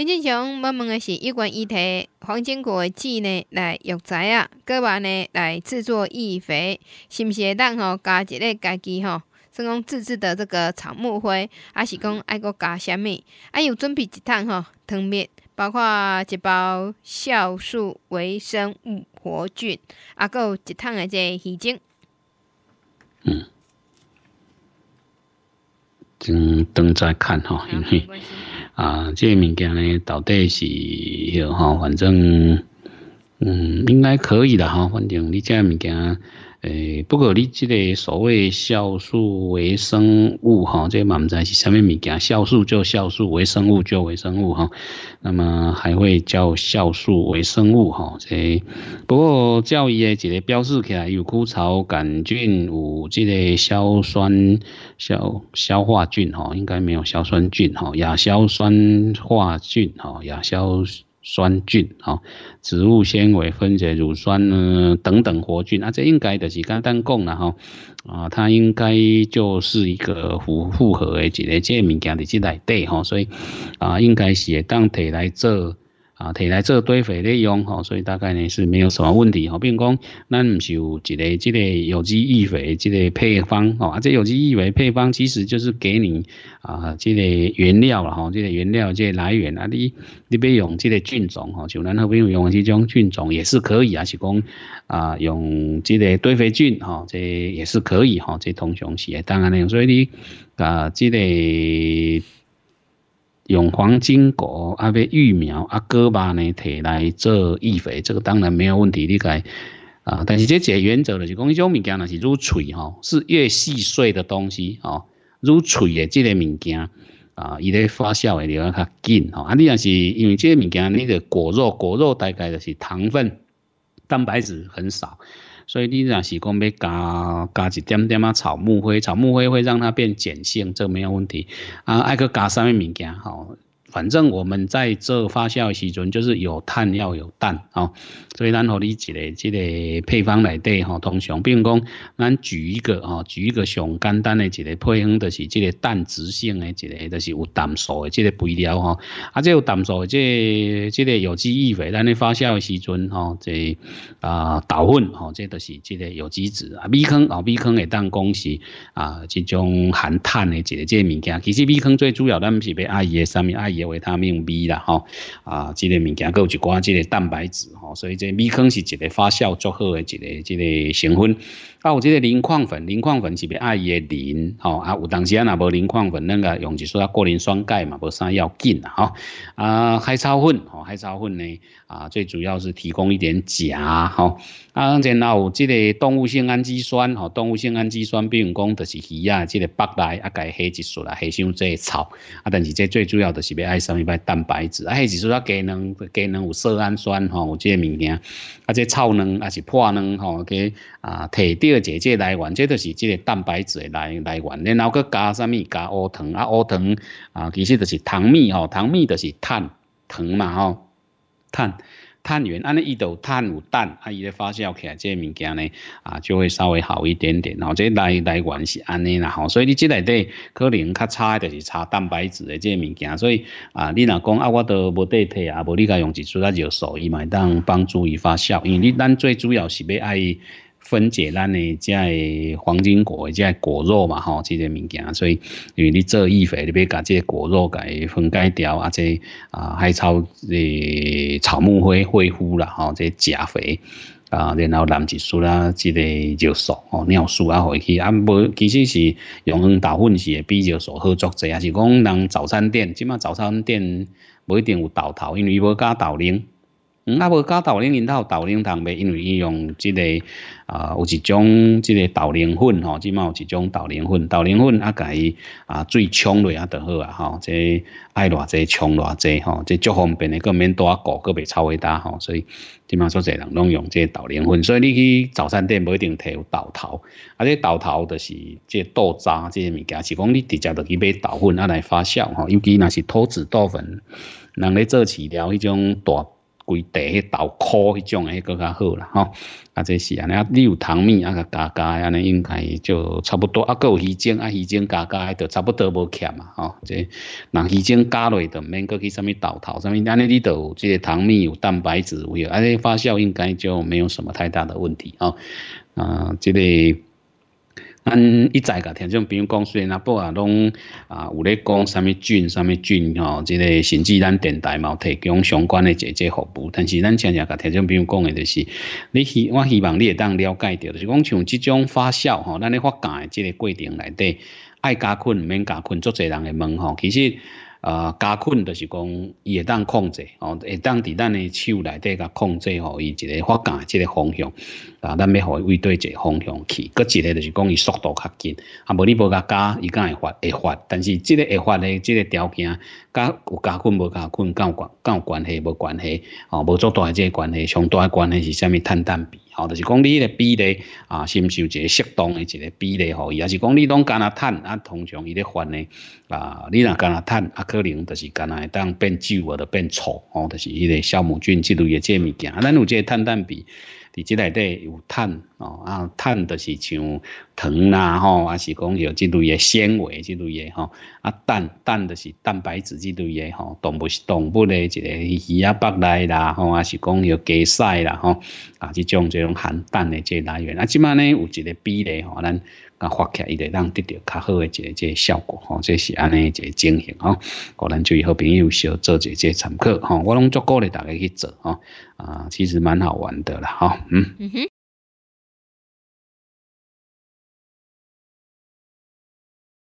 林正雄要问的是：一罐一体黄金果的籽呢，来育仔啊？果瓣呢，来制作育肥，是不是？咱吼加一个家己吼，像讲自制的这个草木灰，还是讲爱搁加什么？还有准备一桶吼汤面，包括一包酵素微生物活菌，啊，搁一桶的这鱼精。嗯。嗯，等再看吼。啊，这物件咧，到底是迄吼，反正，嗯，应该可以的哈，反正你这物件。诶，不过你即个所谓酵素微生物哈，这嘛唔知是啥物物件，酵素就酵素，微生物就微生物哈，那么还会叫酵素微生物哈，这不过叫伊诶一个标示起来，有枯草杆菌，有即个硝酸硝硝化菌哈，应该没有硝酸菌哈，亚硝酸化菌哈，亚硝。酸菌啊，植物纤维分解乳酸呢，等等活菌啊，这应该的是刚刚讲了哈，啊，它应该就是一个复复合的一个这物件的这类底哈，所以啊，应该是当提来做。啊，摕来做堆肥的用吼，所以大概呢是没有什么问题吼。并讲，咱唔是有一个即个有机易肥即个配方吼，啊，且有机易肥配方其实就是给你啊，即个原料了吼，即个原料即来源啊。你你别用即个菌种吼，就咱后边用即种菌种也是可以啊，是讲啊用即个堆肥菌吼，即也是可以吼，即同种是。当然呢，所以你啊即个。用黄金果啊，个育苗啊，果巴呢摕来做育肥，这个当然没有问题，你解啊？但是这个原则就是讲，一种物件呢是越碎哈，是越细碎的东西哦，越碎的这个物件啊，伊咧发酵的流较紧哈。啊，你也是因为这物件，你的果肉果肉大概就是糖分。蛋白质很少，所以你若是讲要加加一点点啊草木灰，草木灰会让它变碱性，这没有问题。啊，爱可加什么物件吼？反正我们在这发酵时阵，就是有碳要有氮啊，所以咱合你一个这个配方来对哈，通常，比如讲，咱举一个哈，举一个上简单的一个配方，就是这个氮质性的这个，就是有氮素的这个肥料哈。啊，这氮素这这个有机异味，但发酵的时阵哈，这啊倒混哈，这都是这个有机质啊。米坑哦，米坑会单讲是啊，这种含碳的这个这物件，其实米坑最主要咱不是被阿姨的上面阿姨。维他命 B 啦，吼啊，这个物件，佮有一寡即个蛋白质，吼，所以这米糠是一个发酵做好的一个，这个成分。啊，有这个磷矿粉，磷矿粉是别爱诶磷，吼啊，有当时啊，若无磷矿粉，那个用一说啊过磷酸钙嘛，无啥要紧啦，吼啊，海草粉，吼海草粉呢，啊，最主要是提供一点钾，吼啊，然后有这个动物性氨基酸，吼动物性氨基酸，比如讲就是鱼啊，这个北来啊，该黑一术啦，黑上这些草，啊，但是这最主要的是别。爱什么白蛋白质？唉，其实啊，鸡能、鸡能有色氨酸吼，有这些物件，啊，这臭能啊是破能吼，给啊，摕第二这来源，这都是这个蛋白质的来来源。然后佮加什咪？加乌糖啊，乌糖啊，其实就是糖蜜吼，糖蜜就是碳糖嘛吼，碳。碳源，安尼伊有碳有氮，啊伊咧发酵起来，这些物件呢，啊就会稍微好一点点，然后这来来源是安尼啦，吼，所以你这内的可能较差的就是差蛋白质的这些物件，所以啊，你若讲啊，我都无得提啊，无你家用一撮辣就素伊买单帮助伊发酵，因为咱最主要是要爱。分解咱的在黄金果在果肉嘛吼，这些物件，所以因为你做一肥，你别甲这些果肉甲分解掉，啊，即啊海草的草木灰灰呼啦吼，即钾肥啊，然后氨基酸啦之个就素哦，尿素啊回去啊，无其实是用豆粉是比较素好做侪，也是讲人早餐店，即卖早餐店不一定有豆头，因为伊无加豆奶。嗯，阿无搞豆磷饮料、豆奶汤咪，因为伊用即个啊有一种即个豆奶粉吼，即嘛有一种豆奶粉，豆奶粉啊，改伊啊水冲落啊得好啊吼，即爱偌济冲偌济吼，即足方便诶，个免多搞，个袂臭伟大吼，所以即嘛做侪人拢用即个豆奶粉，所以你去早餐店无一定摕有豆头，啊，即豆头就是即豆渣，即个物件是讲你直接落去买豆粉啊来发酵吼，尤其若是脱籽豆粉，人咧做饲料迄种大。规地豆苦迄种诶，搁较好啦吼。啊，这是安尼，啊，你有糖蜜啊，加加安尼，应该就差不多啊。有鱼精啊，鱼精加加，就差不多无欠嘛吼。这那鱼精加落去，免搁去虾米豆头虾米，安尼你有即个糖蜜有蛋白质，有啊，尼发酵应该就没有什么太大的问题吼。啊。即个。咱一再甲听众，朋友讲，虽然阿波啊，拢啊有咧讲啥物菌、啥物菌吼，即个甚至咱电台嘛提供相关的这这服务，但是咱常常甲听众朋友讲的，就是你希我希望你会当了解着，就是讲像即种发酵吼，咱咧发酵的即个过程内底，爱加菌毋免加菌，足侪人会问吼，其实。啊，加困就是讲，伊会当控制，哦，会当伫咱的手内底甲控制吼，伊一个发诶，即个方向，啊，咱要互伊位对一个方向去，搁一个就是讲伊速度较紧，啊，无你无甲加，伊敢会发会发，但是即个会发的即个条件，甲有加困无加困，敢有关敢有关系无关系，哦，无足大个即个关系，上大个关系是啥物？碳氮比。哦，就是讲你的比例啊，是毋是有一个适当的一个比例？吼，伊也是讲你拢干阿碳，啊，通常伊咧还诶啊，你若干阿碳，啊，可能就是干阿当变旧或者变臭，哦，就是迄个酵母菌之类个这物件。啊，咱有这碳氮比，伫即内底有碳，哦，啊，碳就是像。糖啦吼，啊是讲有即类嘅纤维即类嘅吼，啊蛋蛋的是蛋白质即类嘅吼，动物是动物诶一个鱼啊、腹内啦吼，啊是讲有鸡塞啦吼，啊即种即种含蛋即个来源，啊即满呢有一个比例吼，咱甲发起一会通得到较好嘅一个即个效果吼，这是安尼一个情形吼，可能就以好朋友小做一即参考吼，我拢足够咧，大家去做吼，啊，其实蛮好玩的啦，吼，嗯。